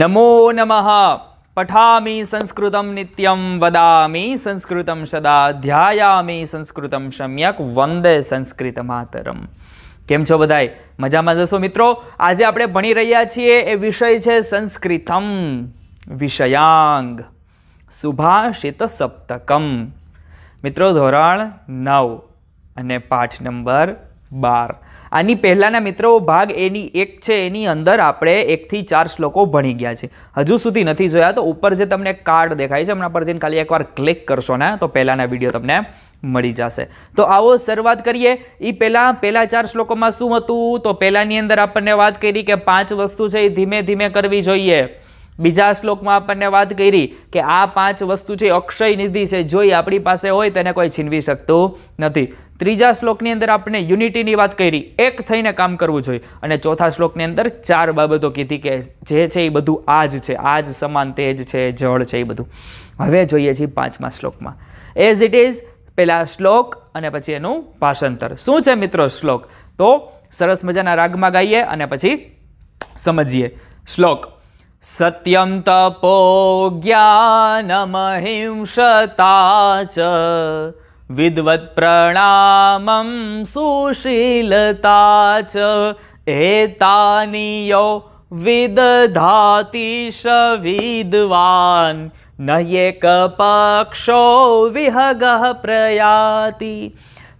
નમો નમઃ પઠામી સંસ્કૃત નિત્યમ વદામી સંસ્કૃતમ સદા ધ્યાયામી સંસ્કૃત સમ્યક વંદે સંસ્કૃત માતરમ કેમ છો બધાય મજામાં જશો મિત્રો આજે આપણે ભણી રહ્યા છીએ એ વિષય છે સંસ્કૃતમ વિષયાંગ સુભાષિત સપ્તકમ મિત્રો ધોરણ નવ અને પાઠ નંબર બાર આની પહેલાંના મિત્રો ભાગ એની એક છે એની અંદર આપણે એકથી ચાર શ્લોકો ભણી ગયા છે હજુ સુધી નથી જોયા તો ઉપર જે તમને કાર્ડ દેખાય છે હમણાં પર જઈને ખાલી એકવાર ક્લિક કરશો ને તો પહેલાંના વિડીયો તમને મળી જશે તો આવો શરૂઆત કરીએ એ પહેલાં પહેલાં ચાર શ્લોકોમાં શું હતું તો પહેલાંની અંદર આપણને વાત કરી કે પાંચ વસ્તુ છે એ ધીમે ધીમે કરવી જોઈએ બીજા શ્લોકમાં આપણને વાત કરી કે આ પાંચ વસ્તુ છે અક્ષય નિધિ છે જો એ આપણી પાસે હોય તેને કોઈ છીનવી શકતું નથી ત્રીજા શ્લોકની અંદર આપણે યુનિટીની વાત કરી એક થઈને કામ કરવું જોઈએ અને ચોથા શ્લોકની અંદર ચાર બાબતો કીધી કે જે છે એ બધું આ જ છે આ જ સમાન તેજ છે જળ છે એ બધું હવે જોઈએ છીએ પાંચમા શ્લોકમાં એઝ ઇટ ઇઝ પહેલાં શ્લોક અને પછી એનું ભાષાંતર શું છે મિત્રો શ્લોક તો સરસ મજાના રાગમાં ગાઈએ અને પછી સમજીએ શ્લોક સત્યમ તપો જ્ઞાનમહિંસતા ચ વિદવત પ્રણામમ સુશીલતા ચ એતાનિયો વિદધાતિ વિદ્વાન ન એક પક્ષો વિહગ પ્રયાતિ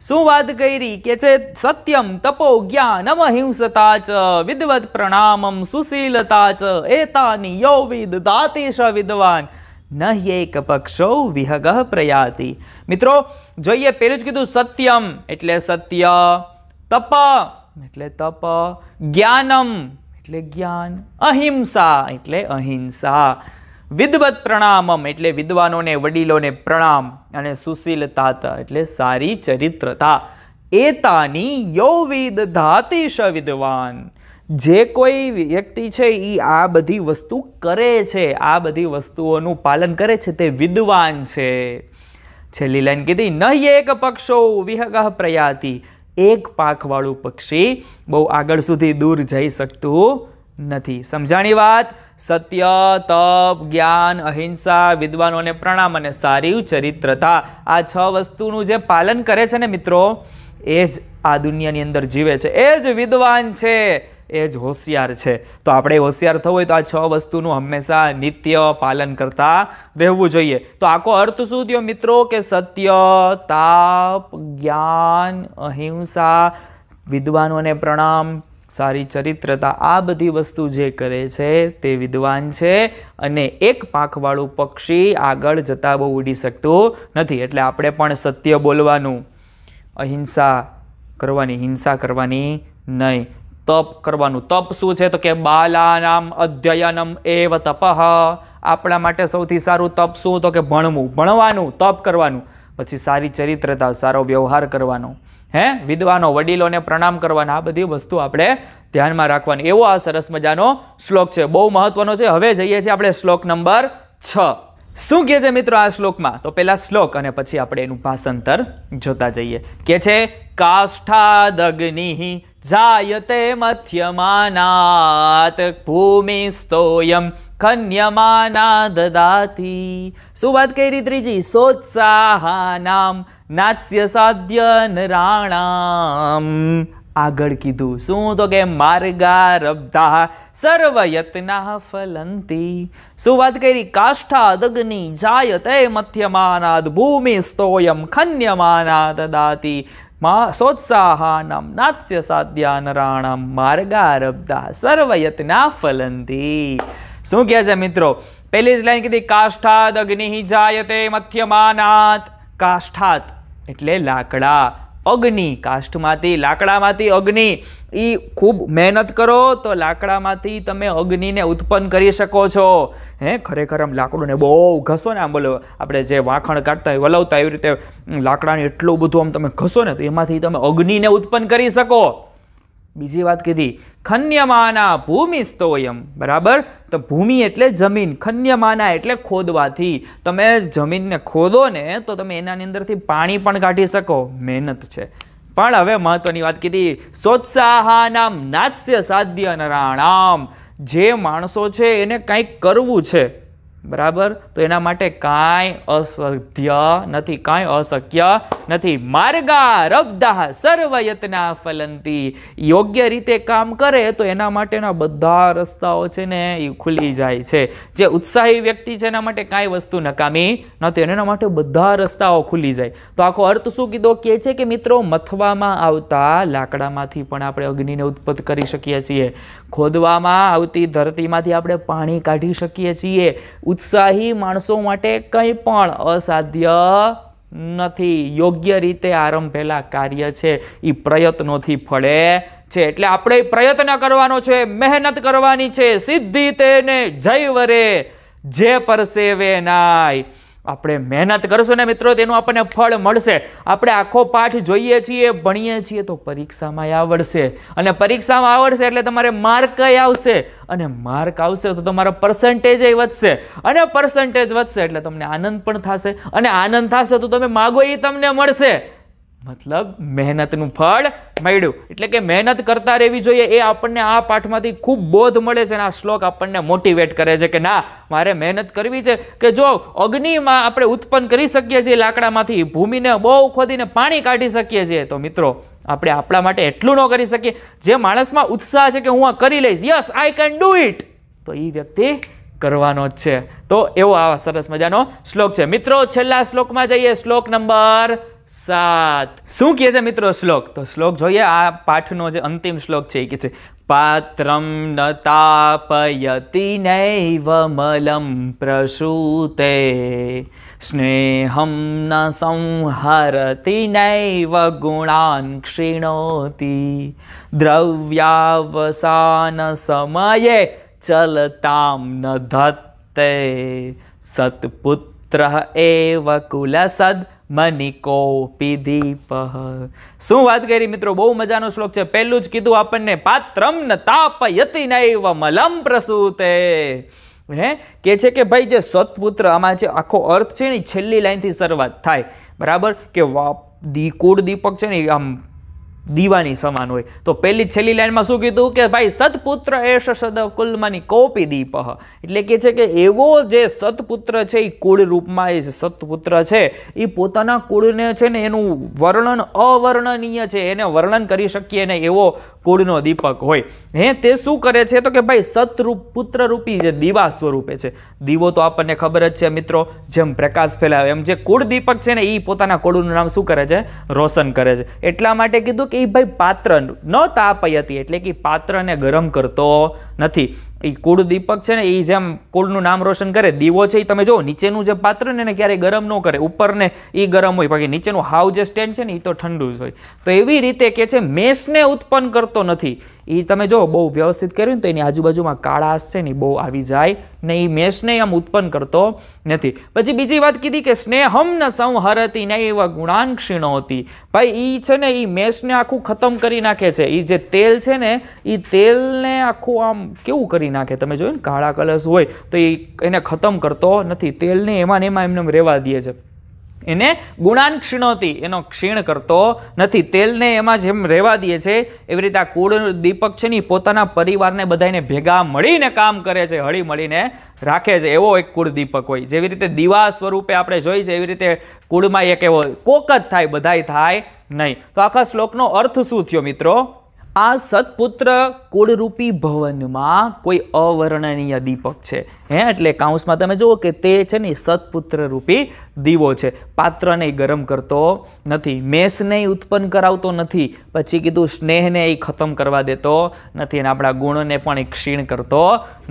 શું વાત કરી કે છે સત્યમ તપો જ્ઞાનમ અહિંસતા ચ વિદવત પ્રણામમ સુશીલતા ચ એતાની યો વિદ વિદ્વાન ન એક પક્ષો વિહગ પ્રયાતિ મિત્રો જોઈએ પેલું જ કીધું સત્યમ એટલે સત્ય તપ એટલે તપ જ્ઞાનમ એટલે જ્ઞાન અહિંસા એટલે અહિંસા વિદવત પ્રણામમ એટલે વિદ્વાનોને વડીલોને પ્રણામ અને સુશીલતા એટલે સારી ચરિત્રતા એતાની યૌવિદ ધાતિશ વિદ્વાન જે કોઈ વ્યક્તિ છે એ આ બધી વસ્તુ કરે છે આ બધી વસ્તુઓનું પાલન કરે છે તે વિદ્વાન છે છેલ્લી લાઈન કીધી ન એક પક્ષો વિહગ પ્રયાતિ એક પાખવાળું પક્ષી બહુ આગળ સુધી દૂર જઈ શકતું નથી સમજાણી વાત સત્ય તપ જ્ઞાન અહિંસા વિદ્વાનોને પ્રણામ અને સારી ચરિત્રતા આ છ વસ્તુનું જે પાલન કરે છે ને મિત્રો એ જ આ દુનિયાની અંદર જીવે છે એ જ વિદ્વાન છે એ જ હોશિયાર છે તો આપણે હોશિયાર થવું હોય તો આ છ વસ્તુનું હંમેશા નિત્ય પાલન કરતા રહેવું જોઈએ તો આખો અર્થ શું થયો મિત્રો કે સત્ય તાપ જ્ઞાન અહિંસા વિદ્વાનોને પ્રણામ સારી ચરિત્રતા આ બધી વસ્તુ જે કરે છે તે વિદ્વાન છે અને એક પાંખવાળું પક્ષી આગળ જતાં બહુ ઉડી શકતું નથી એટલે આપણે પણ સત્ય બોલવાનું અહિંસા કરવાની હિંસા કરવાની નહીં તપ કરવાનું તપ શું છે તો કે બાલાનામ અધ્યયનમ એવ તપ આપણા માટે સૌથી સારું તપ શું તો કે ભણવું ભણવાનું તપ કરવાનું પછી સારી ચરિત્રતા સારો વ્યવહાર કરવાનો હે વિદ્વાનો વડીલોને પ્રણામ કરવાના આ બધી વસ્તુ આપણે ધ્યાનમાં રાખવાની એવો આ સરસ મજાનો શ્લોક છે બહુ મહત્વનો છે હવે જઈએ છીએ આપણે શ્લોક નંબર છ શું કહે છે મિત્રો આ શ્લોકમાં તો પહેલા શ્લોક અને પછી આપણે એનું ભાષાંતર જોતા જઈએ કે છે કાષ્ઠાદગ્નિ જાયતે ભૂમિ સ્તોયમ ખન્યમાના દદાતી શું વાત કરી ત્રીજી સોત્સાહા નામ નાસ્ય સાધ્ય નરાણામ આગળ કીધું શું તો કે માર્ગા રબ્ધા સર્વયતના ફલંતી શું વાત કરી કાષ્ઠા દગ્નિ જાય તે મથ્યમાનાદ ભૂમિ સ્તોયમ ખન્યમાના દદાતિ મા સોત્સાહાનામ નાસ્ય સાધ્યા નરાણામ માર્ગા રબ્ધા સર્વયતના ફલંતી શું કહે છે મિત્રો પહેલી જ લાઈન કીધી કાષ્ઠાદ અગ્નિ જાયતે મથ્યમાનાત કાષ્ઠાત એટલે લાકડા અગ્નિ કાષ્ઠમાંથી લાકડામાંથી અગ્નિ એ ખૂબ મહેનત કરો તો લાકડામાંથી તમે અગ્નિને ઉત્પન્ન કરી શકો છો હે ખરેખર આમ લાકડુંને બહુ ઘસો ને આમ બોલો આપણે જે વાંખણ કાઢતા હોય વલવતા એવી રીતે લાકડાને એટલું બધું આમ તમે ઘસો ને તો એમાંથી તમે અગ્નિને ઉત્પન્ન કરી શકો બીજી વાત કીધી ખન્યમાના ભૂમિસ્તોયમ બરાબર તો ભૂમિ એટલે જમીન ખન્યમાના એટલે ખોદવાથી તમે જમીનને ખોદો ને તો તમે એનાની અંદરથી પાણી પણ કાઢી શકો મહેનત છે પણ હવે મહત્વની વાત કીધી સોત્સાહાનામ નાસ્ય સાધ્ય નરાણામ જે માણસો છે એને કંઈક કરવું છે બરાબર તો એના માટે કાંઈ અસધ્ય નથી કાંઈ અશક્ય નથી માર્ગા રબદાહ સર્વયત્ના ફલંતી યોગ્ય રીતે કામ કરે તો એના માટેના બધા રસ્તાઓ છે ને એ ખુલી જાય છે જે ઉત્સાહી વ્યક્તિ છે એના માટે કાંઈ વસ્તુ નકામી નથી એના માટે બધા રસ્તાઓ ખુલી જાય તો આખો અર્થ શું કીધો કે છે કે મિત્રો મથવામાં આવતા લાકડામાંથી પણ આપણે અગ્નિને ઉત્પત્ત કરી શકીએ છીએ ખોદવામાં આવતી ધરતીમાંથી આપણે પાણી કાઢી શકીએ છીએ ઉત્સાહી માણસો માટે કંઈ પણ અસાધ્ય નથી યોગ્ય રીતે આરંભેલા કાર્ય છે એ પ્રયત્નોથી ફળે છે એટલે આપણે પ્રયત્ન કરવાનો છે મહેનત કરવાની છે સિદ્ધિ તેને જય વરે જે પરસેવે નાય આપણે મહેનત કરશું ને મિત્રો તેનું આપણને ફળ મળશે આપણે આખો પાઠ જોઈએ છીએ ભણીએ છીએ તો પરીક્ષામાં આવડશે અને પરીક્ષામાં આવડશે એટલે તમારે માર્ક આવશે અને માર્ક આવશે તો તમારો પર્સન્ટેજ વધશે અને પર્સન્ટેજ વધશે એટલે તમને આનંદ પણ થશે અને આનંદ થશે તો તમે માગો એ તમને મળશે મતલબ મહેનતનું ફળ મળ્યું એટલે કે મહેનત કરતા રહેવી જોઈએ એ આપણને આ પાઠમાંથી ખૂબ બોધ મળે છે અને આ શ્લોક આપણને મોટિવેટ કરે છે કે ના મારે મહેનત કરવી છે કે જો અગ્નિમાં આપણે ઉત્પન્ન કરી શકીએ છીએ લાકડામાંથી ભૂમિને બહુ ખોદીને પાણી કાઢી શકીએ છીએ તો મિત્રો આપણે આપણા માટે એટલું ન કરી શકીએ જે માણસમાં ઉત્સાહ છે કે હું આ કરી લઈશ yes I can do it તો એ વ્યક્તિ કરવાનો જ છે તો એવો આ સરસ મજાનો શ્લોક છે મિત્રો છેલ્લા શ્લોકમાં જઈએ શ્લોક નંબર સાત શું કહે છે મિત્રો શ્લોક તો શ્લોક જોઈએ આ પાઠનો જે અંતિમ શ્લોક છે એ કહે છે પાત્રમ ન તાપયતિ નૈવમલમ પ્રસૂતે સ્નેહમ ન સંહરતિ નૈવ ગુણાન ક્ષીણોતિ દ્રવ્યાવસાન સમયે ચલતામ ન ધત્તે સત્પુત્ર પુત્ર એવ કુલસદ મની કોપી દીપ શું વાત કરી મિત્રો બહુ મજાનો શ્લોક છે પહેલું જ કીધું આપણને પાત્રમ ન તાપયતિ નૈવ મલમ પ્રસૂતે હે કે છે કે ભાઈ જે સત્પુત્ર આમાં જે આખો અર્થ છે ને છેલ્લી લાઈનથી શરૂઆત થાય બરાબર કે વા દી કુળ દીપક છે ને આમ દીવાની સમાન હોય તો પેલી છેલ્લી લાઈનમાં શું કીધું કે ભાઈ સત્પુત્ર એશ કુલમાંની કોપી દીપહ એટલે કે છે કે એવો જે સતપુત્ર છે એ કુળ રૂપમાં એ સતપુત્ર છે એ પોતાના કુળને છે ને એનું વર્ણન અવર્ણનીય છે એને વર્ણન કરી શકીએ ને એવો કુળનો દીપક હોય હે તે શું કરે છે તો કે ભાઈ સતરૂપ પુત્રરૂપી જે દીવા સ્વરૂપે છે દીવો તો આપણને ખબર જ છે મિત્રો જેમ પ્રકાશ ફેલાવે એમ જે કુળ દીપક છે ને એ પોતાના કુળનું નામ શું કરે છે રોશન કરે છે એટલા માટે કીધું કે એ ભાઈ પાત્ર ન તાપયતી એટલે કે પાત્રને ગરમ કરતો નથી એ કુળ દીપક છે ને એ જેમ કુળનું નામ રોશન કરે દીવો છે એ તમે જુઓ નીચેનું જે પાત્ર ને એને ક્યારેય ગરમ ન કરે ઉપરને એ ગરમ હોય બાકી નીચેનું હાઉ જે સ્ટેન્ડ છે ને એ તો ઠંડુ જ હોય તો એવી રીતે કે છે મેષને ઉત્પન્ન કરતો નથી એ તમે જો બહુ વ્યવસ્થિત કર્યું ને તો એની આજુબાજુમાં કાળા છે ને બહુ આવી જાય ને એ મેષને આમ ઉત્પન્ન કરતો નથી પછી બીજી વાત કીધી કે સ્નેહમ ન સંહરતી ને એવા ગુણાન હતી ભાઈ એ છે ને એ મેષને આખું ખતમ કરી નાખે છે એ જે તેલ છે ને એ તેલને આખું આમ કેવું કરી નાખે તમે જોયું ને કાળા કલર્સ હોય તો એ એને ખતમ કરતો નથી તેલને એમાં ને એમાં એમને રહેવા દે છે એને ગુણાન ક્ષીણોતી એનો ક્ષીણ કરતો નથી તેલને એમાં જેમ રહેવા દે છે એવી રીતે આ કુળ દીપક છે ને પોતાના પરિવારને બધાને ભેગા મળીને કામ કરે છે હળી મળીને રાખે છે એવો એક કુળ દીપક હોય જેવી રીતે દીવા સ્વરૂપે આપણે જોઈ છે એવી રીતે કુળમાં એક એવો કોક જ થાય બધાય થાય નહીં તો આખા શ્લોકનો અર્થ શું થયો મિત્રો આ સત્પુત્ર કુળરૂપી ભવનમાં કોઈ અવર્ણનીય દીપક છે હે એટલે કાઉન્સમાં તમે જુઓ કે તે છે ને સત્પુત્ર રૂપી દીવો છે પાત્રને ગરમ કરતો નથી મેષને ઉત્પન્ન કરાવતો નથી પછી કીધું સ્નેહને એ ખતમ કરવા દેતો નથી અને આપણા ગુણને પણ એ ક્ષીણ કરતો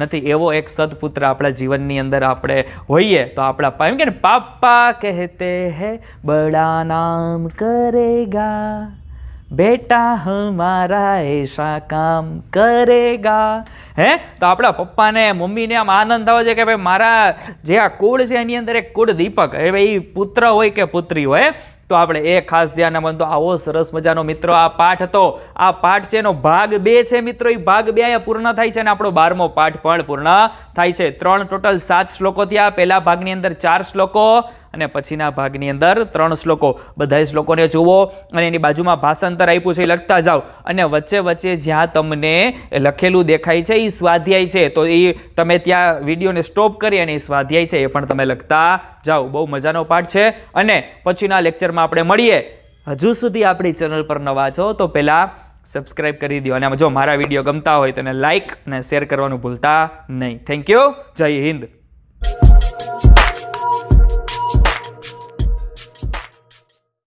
નથી એવો એક સત્પુત્ર આપણા જીવનની અંદર આપણે હોઈએ તો આપણા એમ કે પાપા કહેતે હે બળા નામ કરેગા બેટા હમારા એસા કામ કરેગા હે તો આપણા પપ્પાને મમ્મીને આમ આનંદ થવો છે કે ભાઈ મારા જે આ કુળ છે એની અંદર એક કુળ દીપક એ ભાઈ પુત્ર હોય કે પુત્રી હોય તો આપણે એ ખાસ ધ્યાન આપવાનું તો આવો સરસ મજાનો મિત્રો આ પાઠ હતો આ પાઠ છે એનો ભાગ બે છે મિત્રો એ ભાગ બે અહીંયા પૂર્ણ થાય છે અને આપણો બારમો પાઠ પણ પૂર્ણ થાય છે ત્રણ ટોટલ સાત શ્લોકો આ પહેલા ભાગની અંદર ચાર શ્લોકો અને પછીના ભાગની અંદર ત્રણ શ્લોકો બધા શ્લોકોને જુઓ અને એની બાજુમાં ભાષાંતર આપ્યું છે લખતા જાઓ અને વચ્ચે વચ્ચે જ્યાં તમને લખેલું દેખાય છે એ સ્વાધ્યાય છે તો એ તમે ત્યાં વિડીયોને સ્ટોપ કરી અને એ સ્વાધ્યાય છે એ પણ તમે લખતા જાઓ બહુ મજાનો પાઠ છે અને પછીના લેક્ચરમાં આપણે મળીએ હજુ સુધી આપણી ચેનલ પર નવા છો તો પહેલાં સબસ્ક્રાઇબ કરી દો અને જો મારા વિડીયો ગમતા હોય તો લાઇક અને શેર કરવાનું ભૂલતા નહીં થેન્ક યુ જય હિન્દ